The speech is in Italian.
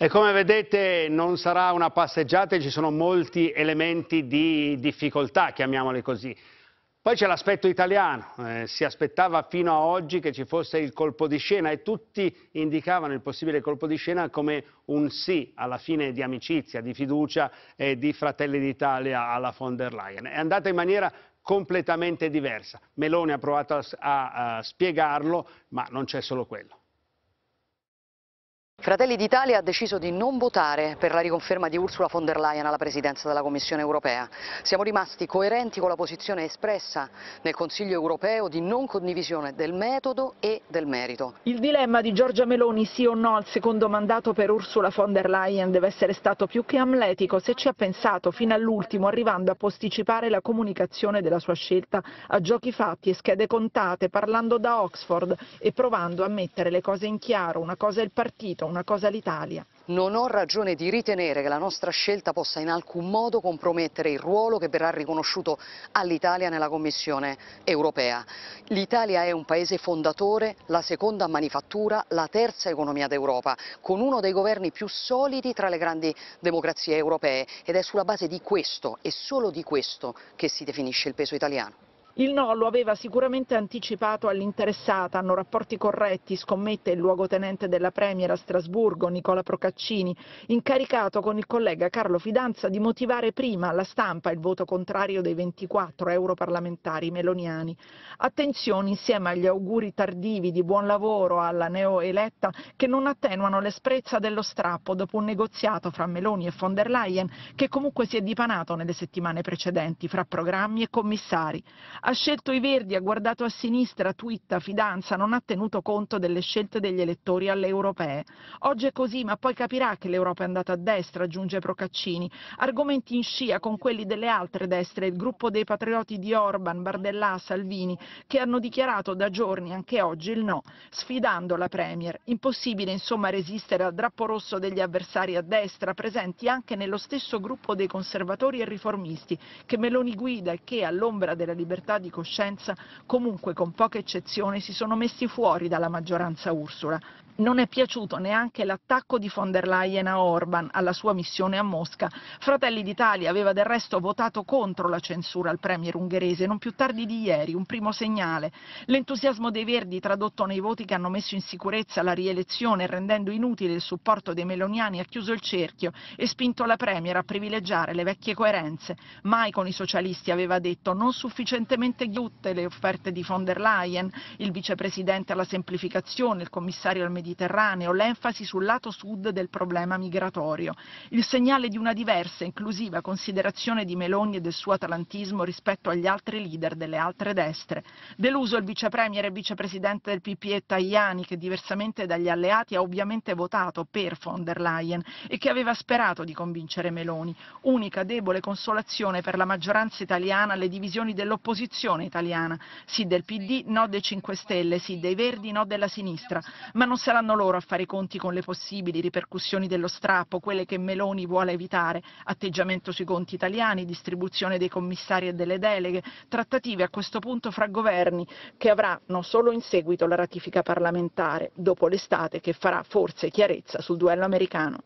E come vedete non sarà una passeggiata e ci sono molti elementi di difficoltà, chiamiamoli così. Poi c'è l'aspetto italiano, eh, si aspettava fino a oggi che ci fosse il colpo di scena e tutti indicavano il possibile colpo di scena come un sì alla fine di amicizia, di fiducia e di Fratelli d'Italia alla von der Leyen. È andata in maniera completamente diversa. Meloni ha provato a, a, a spiegarlo, ma non c'è solo quello. Fratelli d'Italia ha deciso di non votare per la riconferma di Ursula von der Leyen alla presidenza della Commissione europea. Siamo rimasti coerenti con la posizione espressa nel Consiglio europeo di non condivisione del metodo e del merito. Il dilemma di Giorgia Meloni sì o no al secondo mandato per Ursula von der Leyen deve essere stato più che amletico se ci ha pensato fino all'ultimo arrivando a posticipare la comunicazione della sua scelta a giochi fatti e schede contate parlando da Oxford e provando a mettere le cose in chiaro, una cosa è il partito, una una cosa l'Italia. Non ho ragione di ritenere che la nostra scelta possa in alcun modo compromettere il ruolo che verrà riconosciuto all'Italia nella Commissione europea. L'Italia è un paese fondatore, la seconda manifattura, la terza economia d'Europa, con uno dei governi più solidi tra le grandi democrazie europee ed è sulla base di questo e solo di questo che si definisce il peso italiano. Il no lo aveva sicuramente anticipato all'interessata, hanno rapporti corretti, scommette il luogotenente della Premier a Strasburgo, Nicola Procaccini, incaricato con il collega Carlo Fidanza di motivare prima alla stampa il voto contrario dei 24 europarlamentari meloniani. Attenzione insieme agli auguri tardivi di buon lavoro alla neoeletta che non attenuano l'esprezza dello strappo dopo un negoziato fra Meloni e von der Leyen che comunque si è dipanato nelle settimane precedenti fra programmi e commissari. Ha scelto i Verdi, ha guardato a sinistra, twitta, fidanza, non ha tenuto conto delle scelte degli elettori alle europee. Oggi è così, ma poi capirà che l'Europa è andata a destra, aggiunge Procaccini. Argomenti in scia con quelli delle altre destre, il gruppo dei patrioti di Orban, Bardellà, Salvini, che hanno dichiarato da giorni, anche oggi, il no, sfidando la Premier. Impossibile, insomma, resistere al drappo rosso degli avversari a destra, presenti anche nello stesso gruppo dei conservatori e riformisti, che Meloni guida e che, all'ombra della libertà libertà di coscienza comunque con poche eccezioni si sono messi fuori dalla maggioranza Ursula, non è piaciuto neanche l'attacco di von der Leyen a Orban alla sua missione a Mosca. Fratelli d'Italia aveva del resto votato contro la censura al premier ungherese non più tardi di ieri, un primo segnale. L'entusiasmo dei Verdi tradotto nei voti che hanno messo in sicurezza la rielezione rendendo inutile il supporto dei meloniani ha chiuso il cerchio e spinto la premier a privilegiare le vecchie coerenze. Mai con i socialisti aveva detto non sufficientemente ghiutte le offerte di von der Leyen, il vicepresidente alla semplificazione, il commissario al medico Mediterraneo, l'enfasi sul lato sud del problema migratorio, il segnale di una diversa e inclusiva considerazione di Meloni e del suo atlantismo rispetto agli altri leader delle altre destre. Deluso il vicepremier e vicepresidente del PPE Tajani, che diversamente dagli alleati ha ovviamente votato per von der Leyen e che aveva sperato di convincere Meloni. Unica debole consolazione per la maggioranza italiana le divisioni dell'opposizione italiana, sì del PD, no dei 5 Stelle, sì dei Verdi, no della sinistra, ma non se la saranno loro a fare i conti con le possibili ripercussioni dello strappo, quelle che Meloni vuole evitare, atteggiamento sui conti italiani, distribuzione dei commissari e delle deleghe, trattative a questo punto fra governi che avranno solo in seguito la ratifica parlamentare, dopo l'estate che farà forse chiarezza sul duello americano.